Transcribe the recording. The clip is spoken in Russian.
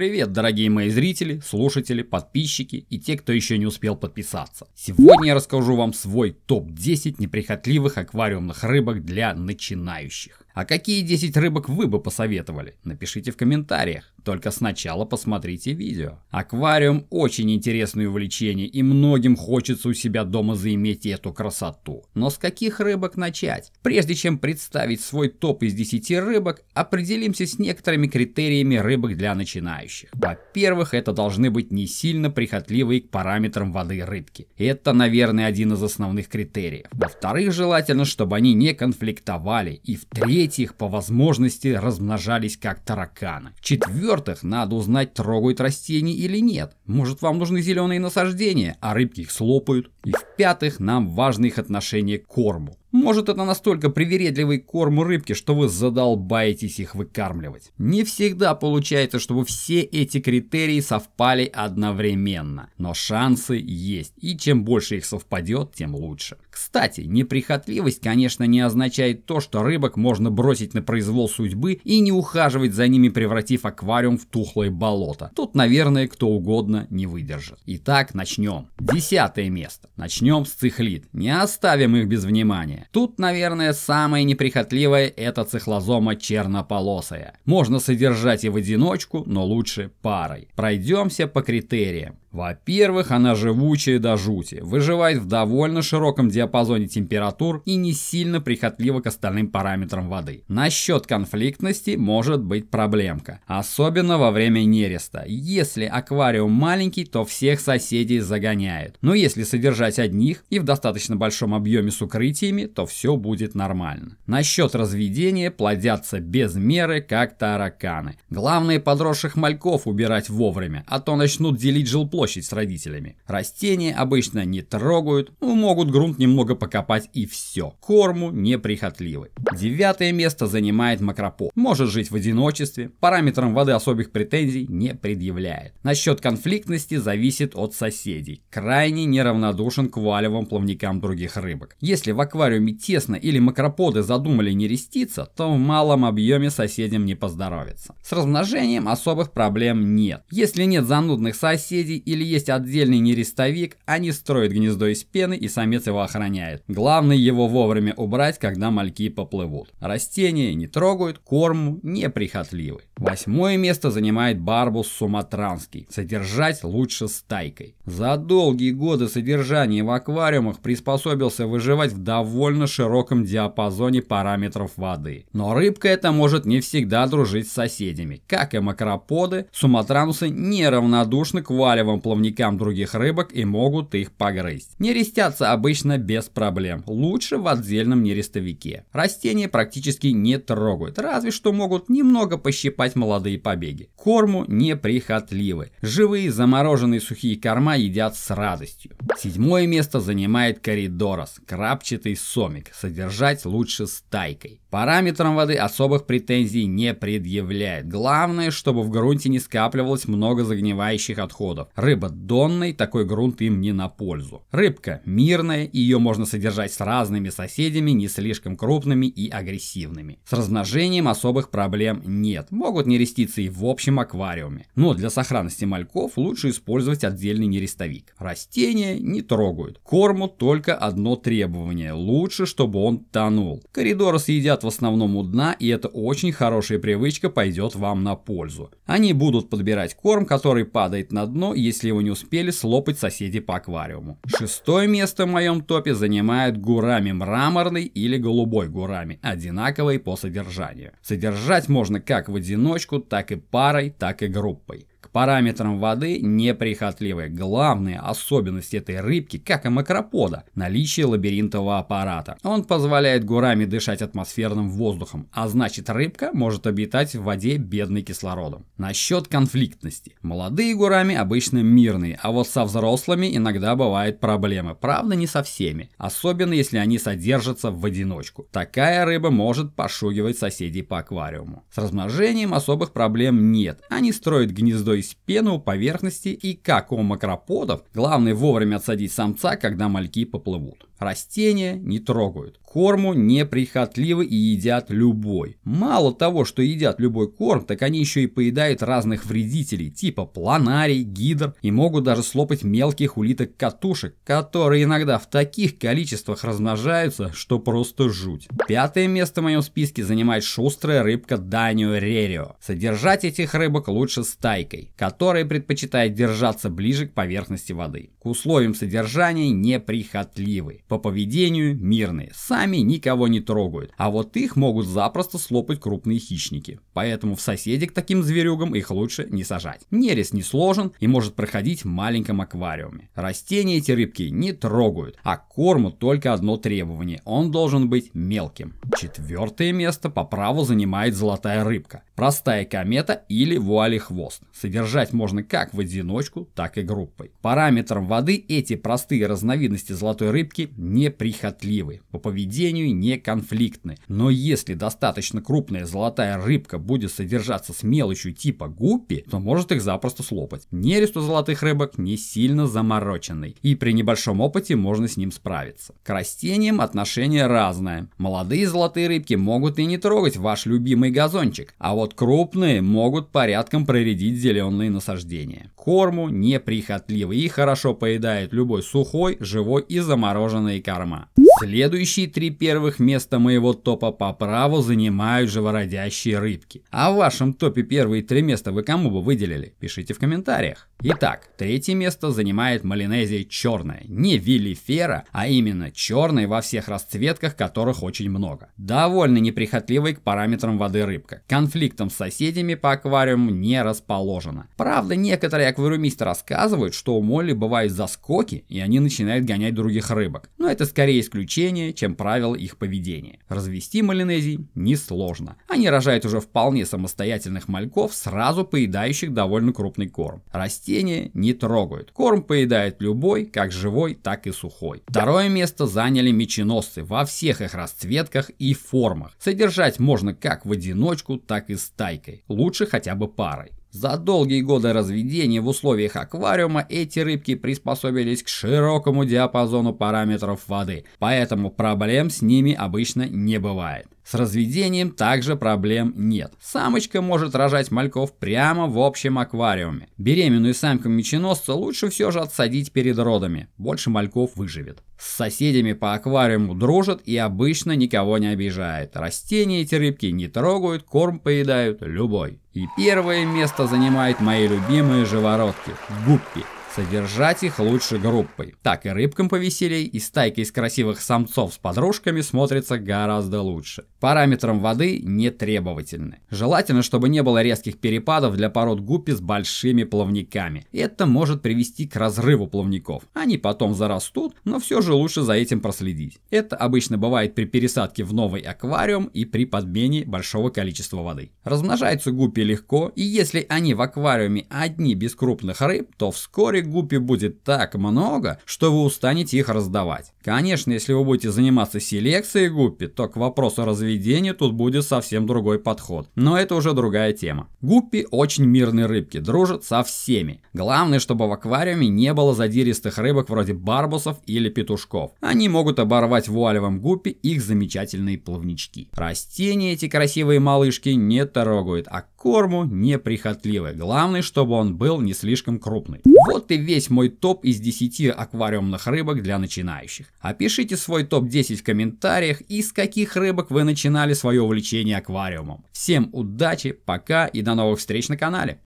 Привет, дорогие мои зрители, слушатели, подписчики и те, кто еще не успел подписаться. Сегодня я расскажу вам свой топ-10 неприхотливых аквариумных рыбок для начинающих. А какие 10 рыбок вы бы посоветовали? Напишите в комментариях. Только сначала посмотрите видео. Аквариум очень интересное увлечение и многим хочется у себя дома заиметь эту красоту. Но с каких рыбок начать? Прежде чем представить свой топ из 10 рыбок, определимся с некоторыми критериями рыбок для начинающих. Во-первых, это должны быть не сильно прихотливые к параметрам воды рыбки. Это, наверное, один из основных критериев. Во-вторых, желательно, чтобы они не конфликтовали. И в-третьих, третьих по возможности размножались как тараканы. В-четвертых, надо узнать, трогают растения или нет. Может, вам нужны зеленые насаждения, а рыбки их слопают. И в-пятых, нам важно их отношение к корму. Может, это настолько привередливый корм рыбки, что вы задолбаетесь их выкармливать. Не всегда получается, чтобы все эти критерии совпали одновременно, но шансы есть, и чем больше их совпадет, тем лучше. Кстати, неприхотливость, конечно, не означает то, что рыбок можно бросить на произвол судьбы и не ухаживать за ними, превратив аквариум в тухлое болото. Тут, наверное, кто угодно не выдержит. Итак, начнем. Десятое место. Начнем с цихлит. Не оставим их без внимания растения. Тут, наверное, самое неприхотливое – это цихлозома чернополосая. Можно содержать и в одиночку, но лучше парой. Пройдемся по критериям. Во-первых, она живучая до жути, выживает в довольно широком диапазоне температур и не сильно прихотлива к остальным параметрам воды. Насчет конфликтности может быть проблемка, особенно во время нереста. Если аквариум маленький, то всех соседей загоняет. Но если содержать одних и в достаточно большом объеме с укрытиями, то все будет нормально. Насчет разведения плодятся без меры, как тараканы. Главное подросших мальков убирать вовремя, а то начнут делить жилплощадь с родителями. Растения обычно не трогают, ну, могут грунт немного покопать и все. Корму неприхотливы. Девятое место занимает макропо. Может жить в одиночестве, параметрам воды особых претензий не предъявляет. Насчет конфликтности зависит от соседей. Крайне неравнодушен к валевым плавникам других рыбок. Если в аквариуме которыми тесно или макроподы задумали нереститься, то в малом объеме соседям не поздоровится. С размножением особых проблем нет. Если нет занудных соседей или есть отдельный нерестовик, они строят гнездо из пены и самец его охраняет. Главное его вовремя убрать, когда мальки поплывут. Растения не трогают, корму неприхотливы. Восьмое место занимает барбус суматранский. Содержать лучше стайкой. За долгие годы содержания в аквариумах приспособился выживать в довольно довольно широком диапазоне параметров воды. Но рыбка эта может не всегда дружить с соседями. Как и макроподы, суматранусы неравнодушны к валевым плавникам других рыбок и могут их погрызть. Нерестятся обычно без проблем, лучше в отдельном нерестовике. Растения практически не трогают, разве что могут немного пощипать молодые побеги. Корму неприхотливы. Живые замороженные сухие корма едят с радостью. Седьмое место занимает коридорос, крапчатый сом сомик содержать лучше стайкой. Параметрам воды особых претензий не предъявляет. Главное, чтобы в грунте не скапливалось много загнивающих отходов. Рыба донной, такой грунт им не на пользу. Рыбка мирная, ее можно содержать с разными соседями, не слишком крупными и агрессивными. С размножением особых проблем нет, могут нереститься и в общем аквариуме. Но для сохранности мальков лучше использовать отдельный нерестовик. Растения не трогают. Корму только одно требование – лучше лучше, чтобы он тонул. Коридоры съедят в основном у дна, и это очень хорошая привычка пойдет вам на пользу. Они будут подбирать корм, который падает на дно, если его не успели слопать соседи по аквариуму. Шестое место в моем топе занимает гурами мраморный или голубой гурами, одинаковые по содержанию. Содержать можно как в одиночку, так и парой, так и группой. К параметрам воды неприхотливы. Главная особенность этой рыбки, как и макропода, наличие лабиринтового аппарата. Он позволяет гурами дышать атмосферным воздухом, а значит рыбка может обитать в воде бедной кислородом. Насчет конфликтности. Молодые гурами обычно мирные, а вот со взрослыми иногда бывают проблемы. Правда, не со всеми, особенно если они содержатся в одиночку. Такая рыба может пошугивать соседей по аквариуму. С размножением особых проблем нет. Они строят гнездо гнездо из пены у поверхности и, как у макроподов, главное вовремя отсадить самца, когда мальки поплывут. Растения не трогают, корму неприхотливы и едят любой. Мало того, что едят любой корм, так они еще и поедают разных вредителей, типа планарий, гидр, и могут даже слопать мелких улиток-катушек, которые иногда в таких количествах размножаются, что просто жуть. Пятое место в моем списке занимает шустрая рыбка Данио Рерио. Содержать этих рыбок лучше стайкой, которая предпочитает держаться ближе к поверхности воды. К условиям содержания неприхотливы. По поведению мирные, сами никого не трогают, а вот их могут запросто слопать крупные хищники. Поэтому в соседи к таким зверюгам их лучше не сажать. Нерест не сложен и может проходить в маленьком аквариуме. Растения эти рыбки не трогают, а корму только одно требование – он должен быть мелким. Четвертое место по праву занимает золотая рыбка, простая комета или вуали-хвост. Содержать можно как в одиночку, так и группой. Параметром воды эти простые разновидности золотой рыбки неприхотливы, по поведению не конфликтны. Но если достаточно крупная золотая рыбка будет содержаться с мелочью типа гуппи, то может их запросто слопать. Нерест у золотых рыбок не сильно замороченный, и при небольшом опыте можно с ним справиться. К растениям отношение разное. Молодые золотые рыбки могут и не трогать ваш любимый газончик, а вот крупные могут порядком проредить зеленые насаждения. Корму неприхотливы и хорошо поедает любой сухой, живой и замороженный черные корма. Следующие три первых места моего топа по праву занимают живородящие рыбки. А в вашем топе первые три места вы кому бы выделили? Пишите в комментариях. Итак, третье место занимает малинезия черная. Не вилифера, а именно черная во всех расцветках, которых очень много. Довольно неприхотливой к параметрам воды рыбка. Конфликтом с соседями по аквариуму не расположена. Правда, некоторые аквариумисты рассказывают, что у моли бывают заскоки, и они начинают гонять других рыбок. Но это скорее исключение развлечения, чем правила их поведения. Развести малинезий несложно. Они рожают уже вполне самостоятельных мальков, сразу поедающих довольно крупный корм. Растения не трогают. Корм поедает любой, как живой, так и сухой. Второе место заняли меченосцы во всех их расцветках и формах. Содержать можно как в одиночку, так и стайкой. Лучше хотя бы парой. За долгие годы разведения в условиях аквариума эти рыбки приспособились к широкому диапазону параметров воды, поэтому проблем с ними обычно не бывает. С разведением также проблем нет. Самочка может рожать мальков прямо в общем аквариуме. Беременную самку меченосца лучше все же отсадить перед родами, больше мальков выживет. С соседями по аквариуму дружат и обычно никого не обижает. Растения эти рыбки не трогают, корм поедают любой. И первое место занимает мои любимые живородки – гуппи. Содержать их лучше группой. Так и рыбкам повеселей, и стайка из красивых самцов с подружками смотрится гораздо лучше. Параметрам воды не требовательны. Желательно, чтобы не было резких перепадов для пород гуппи с большими плавниками. Это может привести к разрыву плавников. Они потом зарастут, но все же лучше за этим проследить. Это обычно бывает при пересадке в новый аквариум и при подмене большого количества воды. Размножаются гуппи легко, и если они в аквариуме одни без крупных рыб, то вскоре вскоре гуппи будет так много, что вы устанете их раздавать. Конечно, если вы будете заниматься селекцией гуппи, то к вопросу разведения тут будет совсем другой подход. Но это уже другая тема. Гуппи очень мирные рыбки, дружат со всеми. Главное, чтобы в аквариуме не было задиристых рыбок вроде барбусов или петушков. Они могут оборвать вуалевым гуппи их замечательные плавнички. Растения эти красивые малышки не трогают, а корму неприхотливый. Главное, чтобы он был не слишком крупный. Вот и весь мой топ из 10 аквариумных рыбок для начинающих. Опишите свой топ-10 в комментариях, и с каких рыбок вы начинали свое увлечение аквариумом. Всем удачи, пока и до новых встреч на канале.